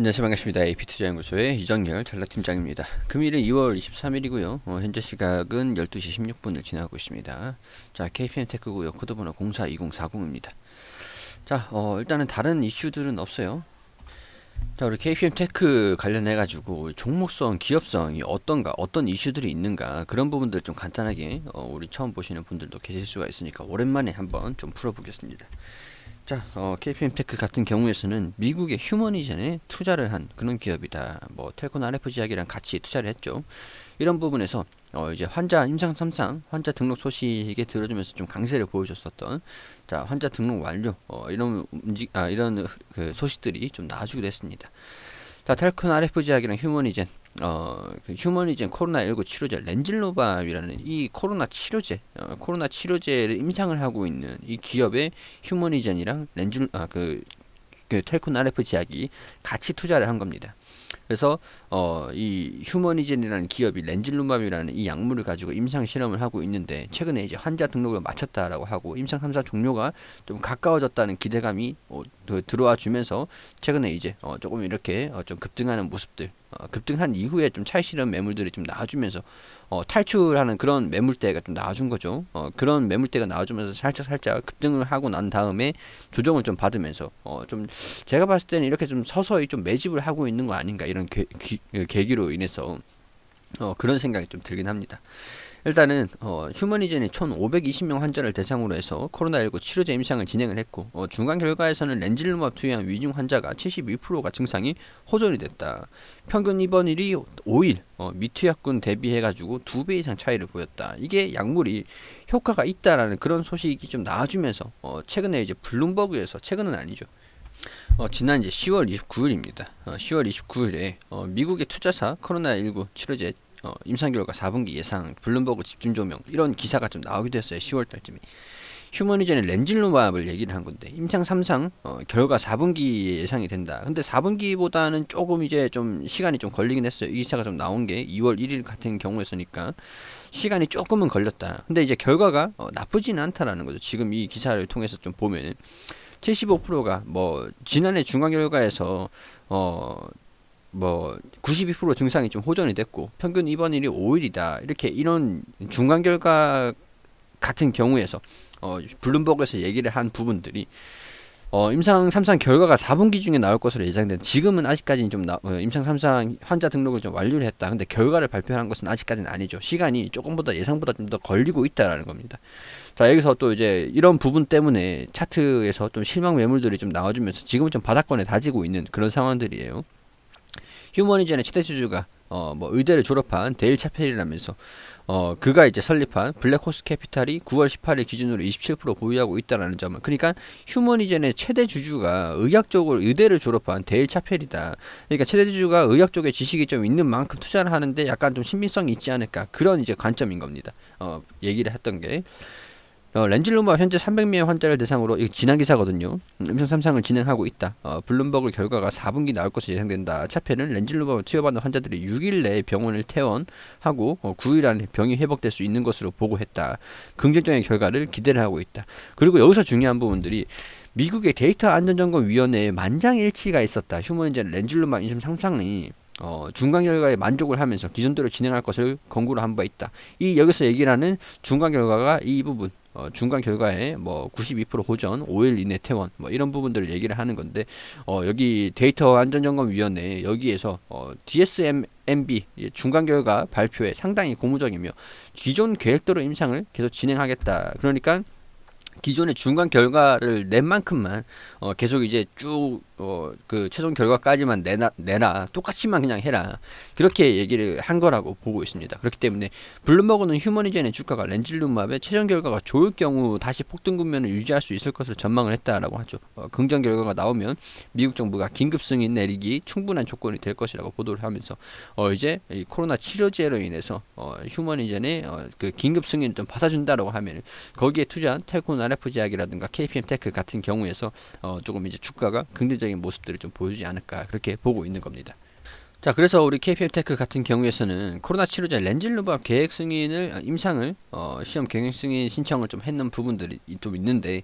안녕하세요 반갑습니다 AP투자연구소의 유정열 전략팀장입니다 금일은 2월 23일이고요 어, 현재 시각은 12시 16분을 지나고 있습니다 자 KPM테크고요 코드번호 0 4 2 4 0입니다자 어, 일단은 다른 이슈들은 없어요 자 우리 KPM테크 관련해 가지고 종목성 기업성이 어떤가 어떤 이슈들이 있는가 그런 부분들 좀 간단하게 어, 우리 처음 보시는 분들도 계실 수가 있으니까 오랜만에 한번 좀 풀어보겠습니다 자, 어, KPM 테크 같은 경우에서는 미국의 휴머니젠에 투자를 한 그런 기업이다. 뭐 텔콘 RFG약이랑 같이 투자를 했죠. 이런 부분에서 어, 이제 환자 임상 3상 환자 등록 소식에 들어주면서 좀 강세를 보여줬었던 자 환자 등록 완료 어, 이런 움직 아 이런 그 소식들이 좀 나아지기도 했습니다. 자 텔콘 RFG약이랑 휴머니젠 어, 그 휴머니즘 코로나19 치료제 렌질노밥이라는 이 코로나 치료제, 어, 코로나 치료제를 임상을 하고 있는 이 기업의 휴머니젠이랑 렌질 아, 그, 그 텔콘 나레프 제약이 같이 투자를 한 겁니다. 그래서 어, 이 휴머니젠이라는 기업이 렌질루맘이라는 이 약물을 가지고 임상 실험을 하고 있는데 최근에 이제 환자 등록을 마쳤다라고 하고 임상 삼사 종료가 좀 가까워졌다는 기대감이 어, 들어와 주면서 최근에 이제 어, 조금 이렇게 어, 좀 급등하는 모습들 어, 급등한 이후에 좀찰실한 매물들이 좀 나와주면서 어, 탈출하는 그런 매물대가 좀 나와준 거죠. 어, 그런 매물대가 나와주면서 살짝 살짝 급등을 하고 난 다음에 조정을 좀 받으면서 어, 좀 제가 봤을 때는 이렇게 좀 서서히 좀 매집을 하고 있는 거 아닌가 이런 계, 기, 그 계기로 인해서 어, 그런 생각이 좀 들긴 합니다. 일단은 어, 휴머니즘이 1,520명 환자를 대상으로 해서 코로나19 치료제 임상을 진행을 했고 어, 중간 결과에서는 렌질루마 투여한 위중 환자가 72%가 증상이 호전이 됐다. 평균 입원일이 5일, 어, 미투약군 대비해가지고 2배 이상 차이를 보였다. 이게 약물이 효과가 있다라는 그런 소식이 좀 나와주면서 어, 최근에 이제 블룸버그에서 최근은 아니죠. 어, 지난 이제 10월 29일입니다. 어, 10월 29일에 어, 미국의 투자사 코로나19 치료제 어, 임상 결과 4분기 예상, 블룸버그 집중 조명 이런 기사가 좀 나오기도 했어요. 10월 달쯤에. 휴머니젠의 렌질노밥을 얘기를 한 건데 임상 3상 어, 결과 4분기 예상이 된다. 근데 4분기보다는 조금 이제 좀 시간이 좀 걸리긴 했어요. 이 기사가 좀 나온 게 2월 1일 같은 경우였으니까 시간이 조금은 걸렸다. 근데 이제 결과가 어, 나쁘진 않다라는 거죠. 지금 이 기사를 통해서 좀 보면은 75%가 뭐 지난해 중간 결과에서 어 뭐92% 증상이 좀 호전이 됐고 평균 입원일이 5일이다 이렇게 이런 중간 결과 같은 경우에서 어, 블룸버그에서 얘기를 한 부분들이 어, 임상 3상 결과가 4분기 중에 나올 것으로 예상된 지금은 아직까지는 좀 나, 어, 임상 3상 환자 등록을 좀 완료를 했다. 근데 결과를 발표한 것은 아직까지는 아니죠. 시간이 조금보다 예상보다 좀 더 걸리고 있다라는 겁니다. 자 여기서 또 이제 이런 부분 때문에 차트에서 좀 실망 매물들이 좀 나와주면서 지금은 좀 바닥권에 다지고 있는 그런 상황들이에요. 휴머니즘의 최대주주가 어, 뭐 의대를 졸업한 데일 차펠이라면서 어, 그가 이제 설립한 블랙호스 캐피탈이 9월 18일 기준으로 27% 보유하고 있다라는 점은 그러니까 휴머니젠의 최대 주주가 의학 적으로 의대를 졸업한 데일 차펠이다. 그러니까 최대 주주가 의학 쪽에 지식이 좀 있는 만큼 투자를 하는데 약간 좀 신빙성이 있지 않을까 그런 이제 관점인 겁니다. 어, 얘기를 했던 게. 어, 렌질루마 현재 300명의 환자를 대상으로 지난 기사거든요. 음, 음성 삼상을 진행하고 있다. 어, 블룸버그 결과가 4분기 나올 것으로 예상된다. 차페는 렌질루마 투여받은 환자들이 6일 내에 병원을 퇴원하고 어, 9일 안에 병이 회복될 수 있는 것으로 보고했다. 긍정적인 결과를 기대를 하고 있다. 그리고 여기서 중요한 부분들이 미국의 데이터 안전점검위원회에 만장일치가 있었다. 휴먼젠 렌질루마임심 상상이 어, 중간 결과에 만족을 하면서 기존대로 진행할 것을 권고를 한 바 있다. 이 여기서 얘기하는 중간 결과가 이 부분 어, 중간 결과에 뭐 92% 호전, 5일 이내 퇴원 뭐 이런 부분들을 얘기를 하는 건데 어, 여기 데이터 안전점검위원회 여기에서 어, DSM MB 예, 중간 결과 발표에 상당히 고무적이며 기존 계획대로 임상을 계속 진행하겠다. 그러니까 기존의 중간 결과를 낸 만큼만 어, 계속 이제 쭉 어, 그 최종 결과까지만 내놔, 내라 똑같이만 그냥 해라 그렇게 얘기를 한 거라고 보고 있습니다. 그렇기 때문에 블룸버그는 휴머니젠의 주가가 렌질룸맙의 최종 결과가 좋을 경우 다시 폭등 국면을 유지할 수 있을 것을 전망을 했다라고 하죠. 어, 긍정 결과가 나오면 미국 정부가 긴급 승인 내리기 충분한 조건이 될 것이라고 보도를 하면서 어, 이제 코로나 치료제로 인해서 어, 휴머니젠의 어, 그 긴급 승인 을좀 받아준다라고 하면 거기에 투자한 테나 RF제약이라든가 KPM테크 같은 경우에서 어, 조금 이제 주가가 긍정적 긍정적인 모습들을 좀 보여주지 않을까 그렇게 보고 있는 겁니다. 자 그래서 우리 KPM테크 같은 경우에서는 코로나 치료제 렌질루밥 계획 승인을 아, 임상을 어, 시험 경영 승인 신청을 좀 했는 부분들이 좀 있는데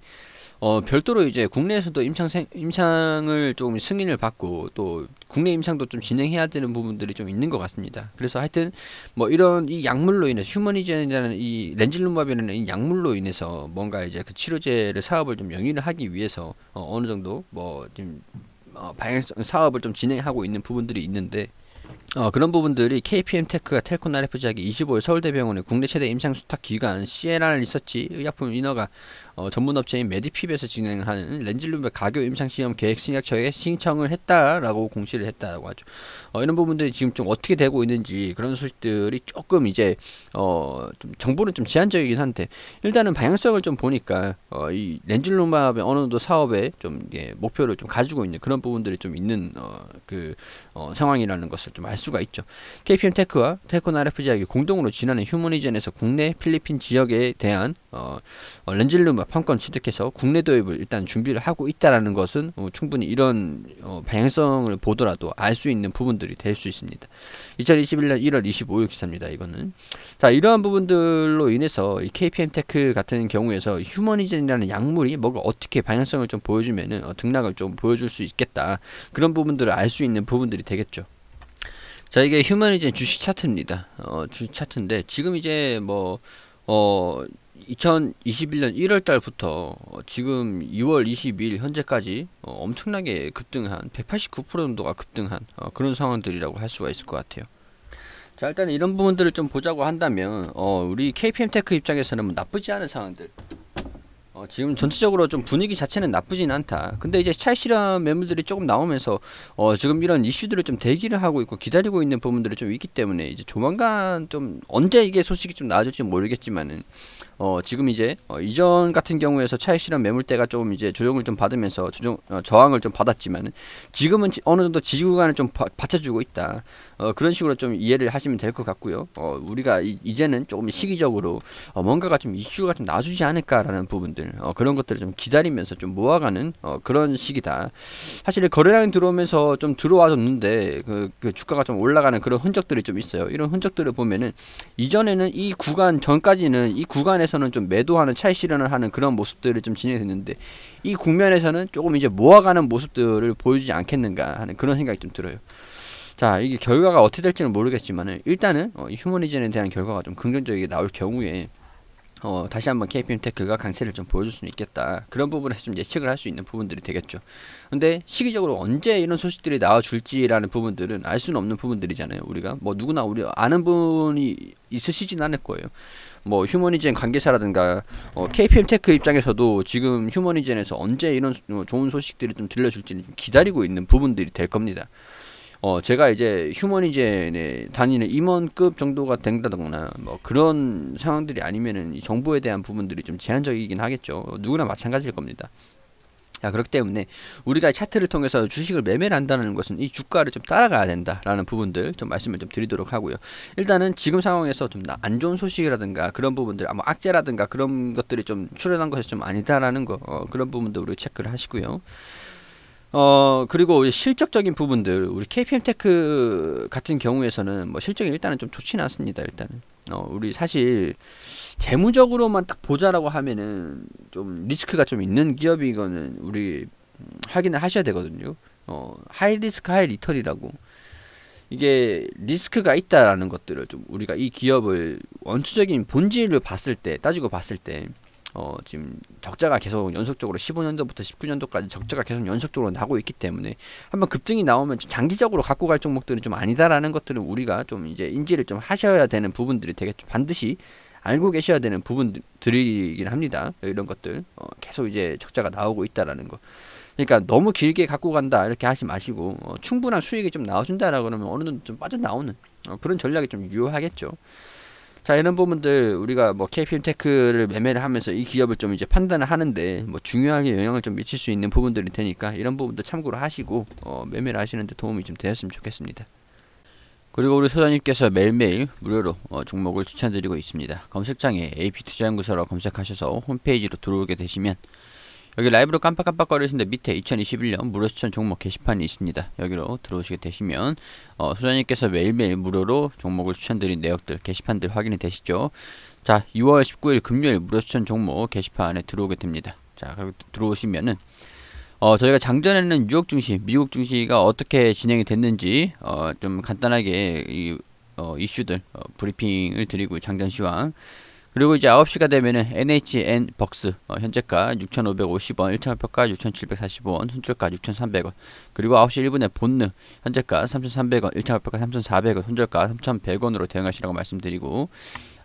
어, 별도로 이제 국내에서도 임창 임창을 조금 승인을 받고 또 국내 임상도 좀 진행해야 되는 부분들이 좀 있는 것 같습니다. 그래서 하여튼 뭐 이런 이 약물로 인해서 휴머니젠이라는 이 렌질룸밥이라는 이 약물로 인해서 뭔가 이제 그 치료제를 사업을 좀 영위를 하기 위해서 어, 어느 정도 뭐 좀 어, 방향성 사업을 좀 진행하고 있는 부분들이 있는데 어, 그런 부분들이 KPM 테크가 텔나레 f 제약의 25일 서울대병원의 국내 최대 임상수탁 기관 시에라 리서치 의약품 인허가 어, 전문업체인 메디핍에서 진행하는 렌질룸의 가격 임상시험 계획 신약처에 신청을 했다라고 공시를 했다라고 하죠. 어, 이런 부분들이 지금 좀 어떻게 되고 있는지 그런 소식들이 조금 이제 어, 좀 정보는 좀 제한적이긴 한데 일단은 방향성을 좀 보니까 어, 이 렌질룸의 어느 정도 사업에 좀 예, 목표를 좀 가지고 있는 그런 부분들이 좀 있는 어, 그 어, 상황이라는 것을 좀 알 수가 있죠. KPM 테크와 테크나 RFG학이 공동으로 지난해 휴머니젠에서 국내 필리핀 지역에 대한 어, 어 렌질룸 정부가 어, 판권 취득해서 국내 도입을 일단 준비를 하고 있다라는 것은 어, 충분히 이런 어, 방향성을 보더라도 알 수 있는 부분들이 될 수 있습니다. 2021년 1월 25일 기사입니다. 이거는 자 이러한 부분들로 인해서 이 KPM 테크 같은 경우에서 휴머니즘이라는 약물이 뭐가 어떻게 방향성을 좀 보여주면은 어, 등락을 좀 보여줄 수 있겠다 그런 부분들을 알 수 있는 부분들이 되겠죠. 자 이게 휴머니즘 주식 차트입니다. 어, 주식 차트인데 지금 이제 뭐 어, 2021년 1월 달부터 지금 6월 22일 현재까지 어, 엄청나게 급등한 189% 정도가 급등한 어, 그런 상황들이라고 할 수가 있을 것 같아요. 자 일단 이런 부분들을 좀 보자고 한다면 어, 우리 KPM테크 입장에서는 뭐 나쁘지 않은 상황들 지금 전체적으로 좀 분위기 자체는 나쁘진 않다. 근데 이제 찰실한 매물들이 조금 나오면서 어, 지금 이런 이슈들을 좀 대기를 하고 있고 기다리고 있는 부분들이 좀 있기 때문에 이제 조만간 좀 언제 이게 소식이 좀 나아질지 모르겠지만은 어, 지금 이제 어, 이전 같은 경우에서 차익실한 매물대가 조금 이제 조정을 좀 받으면서 조정, 어, 저항을 좀 받았지만은 지금은 지, 어느 정도 지구간을 좀 바, 받쳐주고 있다. 어, 그런 식으로 좀 이해를 하시면 될 것 같고요. 어, 우리가 이, 제는 조금 시기적으로 어, 뭔가가 좀 이슈가 좀나아지지 않을까라는 부분들 어, 그런 것들을 좀 기다리면서 좀 모아가는 어, 그런 시기다. 사실 거래량이 들어오면서 좀 들어와줬는데 그, 그, 주가가 좀 올라가는 그런 흔적들이 좀 있어요. 이런 흔적들을 보면은 이전에는 이 구간 전까지는 이 구간에서는 좀 매도하는 차익 실현을 하는 그런 모습들을 좀 진행했는데 이 국면에서는 조금 이제 모아가는 모습들을 보여주지 않겠는가 하는 그런 생각이 좀 들어요. 자 이게 결과가 어떻게 될지는 모르겠지만은 일단은 어, 휴머니즘에 대한 결과가 좀 긍정적이게 나올 경우에 어, 다시 한번 KPM 테크가 강세를 좀 보여줄 수는 있겠다. 그런 부분에서 좀 예측을 할 수 있는 부분들이 되겠죠. 근데 시기적으로 언제 이런 소식들이 나와줄지라는 부분들은 알 수는 없는 부분들이잖아요. 우리가 뭐 누구나 우리 아는 분이 있으시진 않을 거예요. 뭐 휴머니젠 관계사라든가 어, KPM 테크 입장에서도 지금 휴머니젠에서 언제 이런 뭐 좋은 소식들이 좀 들려줄지는 기다리고 있는 부분들이 될 겁니다. 어 제가 이제 휴머니젠에 다니는 임원급 정도가 된다거나 뭐 그런 상황들이 아니면은 정보에 대한 부분들이 좀 제한적이긴 하겠죠. 누구나 마찬가지일 겁니다. 자, 그렇기 때문에 우리가 차트를 통해서 주식을 매매를 한다는 것은 이 주가를 좀 따라가야 된다라는 부분들 좀 말씀을 좀 드리도록 하고요. 일단은 지금 상황에서 좀 안 좋은 소식이라든가 그런 부분들 아마 악재라든가 그런 것들이 좀 출현한 것이 좀 아니다라는 거 어, 그런 부분도 우리 체크를 하시고요. 어 그리고 우리 실적적인 부분들 우리 KPM 테크 같은 경우에서는 뭐 실적이 일단은 좀좋진 않습니다. 일단은 어 우리 사실 재무적으로만 딱 보자라고 하면은 좀 리스크가 좀 있는 기업이거는 우리 확인을 하셔야 되거든요. 어 하이 리스크 하이 리턴이라고 이게 리스크가 있다라는 것들을 좀 우리가 이 기업을 원초적인 본질을 봤을 때 따지고 봤을 때 어, 지금 적자가 계속 연속적으로 15년도부터 19년도까지 적자가 계속 연속적으로 나고 있기 때문에 한번 급등이 나오면 좀 장기적으로 갖고 갈 종목들은 좀 아니다라는 것들은 우리가 좀 이제 인지를 좀 하셔야 되는 부분들이 되게 반드시 알고 계셔야 되는 부분들이긴 합니다. 이런 것들 어, 계속 이제 적자가 나오고 있다라는 거. 그러니까 너무 길게 갖고 간다 이렇게 하지 마시고 어, 충분한 수익이 좀 나와준다라고 그러면 어느 정도 좀 빠져나오는 어, 그런 전략이 좀 유효하겠죠. 자 이런 부분들 우리가 뭐 KPM테크를 매매를 하면서 이 기업을 좀 이제 판단을 하는데 뭐 중요하게 영향을 좀 미칠 수 있는 부분들이 되니까 이런 부분도 참고로 하시고 어, 매매를 하시는데 도움이 좀 되었으면 좋겠습니다. 그리고 우리 소장님께서 매일매일 무료로 어, 종목을 추천드리고 있습니다. 검색창에 a p 투자연구소라고 검색하셔서 홈페이지로 들어오게 되시면 여기 라이브로 깜빡깜빡거리시는데 밑에 2021년 무료 추천 종목 게시판이 있습니다. 여기로 들어오시게 되시면 어, 소장님께서 매일매일 무료로 종목을 추천드린 내역들 게시판들 확인이 되시죠. 자 6월 19일 금요일 무료 추천 종목 게시판에 들어오게 됩니다. 자 그리고 들어오시면은 어, 저희가 장전에는 뉴욕 증시, 미국 증시가 어떻게 진행이 됐는지 어, 좀 간단하게 이, 어, 이슈들 어, 브리핑을 드리고 장전 시황 그리고 이제 9시가 되면은 NHN 벅스 어, 현재가 6,550원, 1차표가 6,745원, 손절가 6,300원. 그리고 9시 1분에 본느 현재가 3,300원, 1차표가 3,400원, 손절가 3,100원으로 대응하시라고 말씀드리고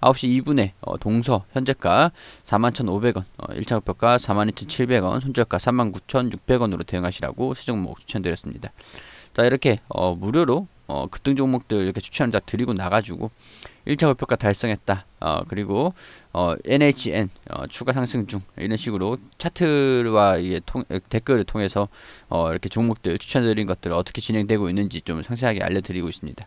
9시 2분에 어, 동서 현재가 41,500원, 어, 1차 목표가 42,700원, 손절가 39,600원으로 대응하시라고 시종목 추천드렸습니다. 자 이렇게 어, 무료로 어, 급등 종목들 이렇게 추천을 다 드리고 나가지고 1차 목표가 달성했다. 어, 그리고 어, NHN 어, 추가 상승 중 이런 식으로 차트와 이게 통, 어, 댓글을 통해서 어, 이렇게 종목들 추천드린 것들 어떻게 진행되고 있는지 좀 상세하게 알려드리고 있습니다.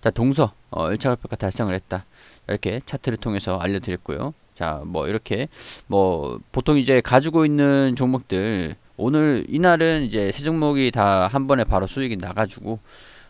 자 동서 어, 1차 목표가 달성을 했다. 이렇게 차트를 통해서 알려드렸고요. 자 뭐 이렇게 뭐 보통 이제 가지고 있는 종목들 오늘 이날은 이제 세 종목이 다 한 번에 바로 수익이 나가지고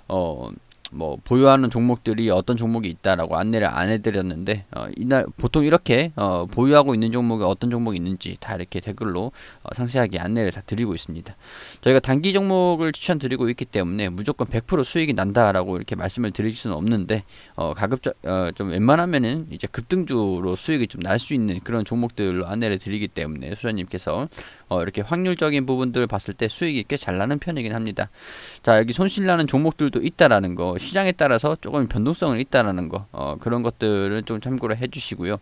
어, 뭐 보유하는 종목들이 어떤 종목이 있다라고 안내를 안 해드렸는데 어, 이날 보통 이렇게 어, 보유하고 있는 종목이 어떤 종목이 있는지 다 이렇게 댓글로 어, 상세하게 안내를 다 드리고 있습니다. 저희가 단기 종목을 추천드리고 있기 때문에 무조건 100% 수익이 난다라고 이렇게 말씀을 드릴 수는 없는데 어, 가급적 어, 좀 웬만하면은 이제 급등주로 수익이 좀 날 수 있는 그런 종목들로 안내를 드리기 때문에 수장님께서 어, 이렇게 확률적인 부분들 을 봤을 때 수익이 꽤 잘 나는 편이긴 합니다. 자 여기 손실나는 종목들도 있다라는 거 시장에 따라서 조금 변동성은 있다라는 거 어, 그런 것들은 좀 참고를 해주시고요.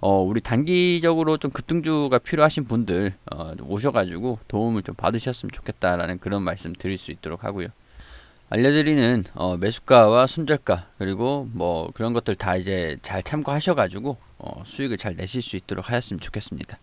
어, 우리 단기적으로 좀 급등주가 필요하신 분들 어, 오셔가지고 도움을 좀 받으셨으면 좋겠다라는 그런 말씀 드릴 수 있도록 하고요. 알려드리는 어, 매수가와 손절가 그리고 뭐 그런 것들 다 이제 잘 참고하셔가지고 어, 수익을 잘 내실 수 있도록 하였으면 좋겠습니다.